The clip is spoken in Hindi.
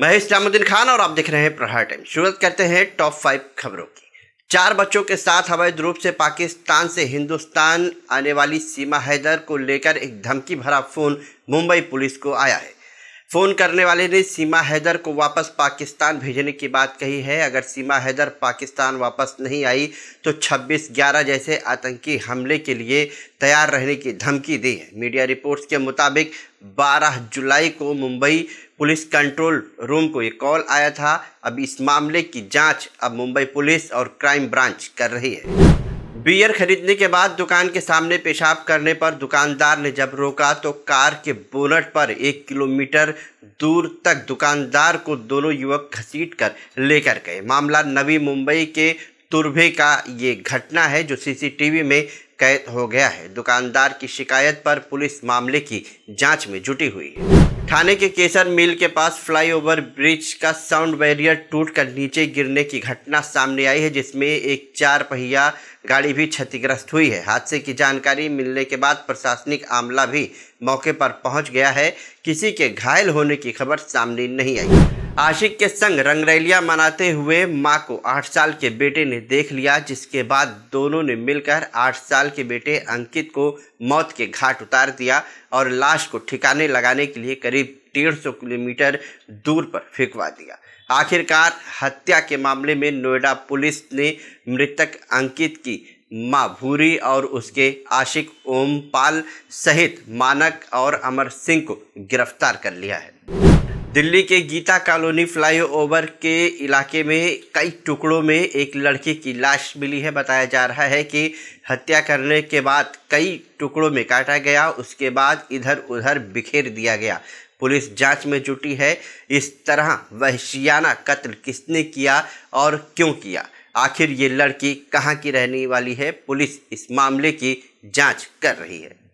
मैं इस्लामुद्दीन खान और आप देख रहे हैं प्रहार टाइम शुरुआत करते हैं टॉप फाइव खबरों की चार बच्चों के साथ हवाई रूप से पाकिस्तान से हिंदुस्तान आने वाली सीमा हैदर को लेकर एक धमकी भरा फोन मुंबई पुलिस को आया है फ़ोन करने वाले ने सीमा हैदर को वापस पाकिस्तान भेजने की बात कही है अगर सीमा हैदर पाकिस्तान वापस नहीं आई तो 26 ग्यारह जैसे आतंकी हमले के लिए तैयार रहने की धमकी दी है मीडिया रिपोर्ट्स के मुताबिक 12 जुलाई को मुंबई पुलिस कंट्रोल रूम को ये कॉल आया था अब इस मामले की जांच अब मुंबई पुलिस और क्राइम ब्रांच कर रही है बियर खरीदने के बाद दुकान के सामने पेशाब करने पर दुकानदार ने जब रोका तो कार के बोनट पर एक किलोमीटर दूर तक दुकानदार को दोनों युवक घसीट कर लेकर गए मामला नवी मुंबई के तुरभे का ये घटना है जो सीसीटीवी में कैद हो गया है दुकानदार की शिकायत पर पुलिस मामले की जांच में जुटी हुई है थाने के केसर मिल के पास फ्लाईओवर ब्रिज का साउंड बैरियर टूटकर नीचे गिरने की घटना सामने आई है जिसमें एक चार पहिया गाड़ी भी क्षतिग्रस्त हुई है हादसे की जानकारी मिलने के बाद प्रशासनिक आमला भी मौके पर पहुंच गया है किसी के घायल होने की खबर सामने नहीं आई आशिक के संग रंगरैलिया मनाते हुए मां को आठ साल के बेटे ने देख लिया जिसके बाद दोनों ने मिलकर आठ साल के बेटे अंकित को मौत के घाट उतार दिया और लाश को ठिकाने लगाने के लिए करीब डेढ़ सौ किलोमीटर दूर पर फेंकवा दिया आखिरकार हत्या के मामले में नोएडा पुलिस ने मृतक अंकित की माँ भूरी और उसके आशिक ओमपाल सहित मानक और अमर सिंह को गिरफ्तार कर लिया है दिल्ली के गीता कॉलोनी फ्लाईओवर के इलाके में कई टुकड़ों में एक लड़की की लाश मिली है बताया जा रहा है कि हत्या करने के बाद कई टुकड़ों में काटा गया उसके बाद इधर उधर बिखेर दिया गया पुलिस जांच में जुटी है इस तरह वहशियाना कत्ल किसने किया और क्यों किया आखिर ये लड़की कहाँ की रहने वाली है पुलिस इस मामले की जांच कर रही है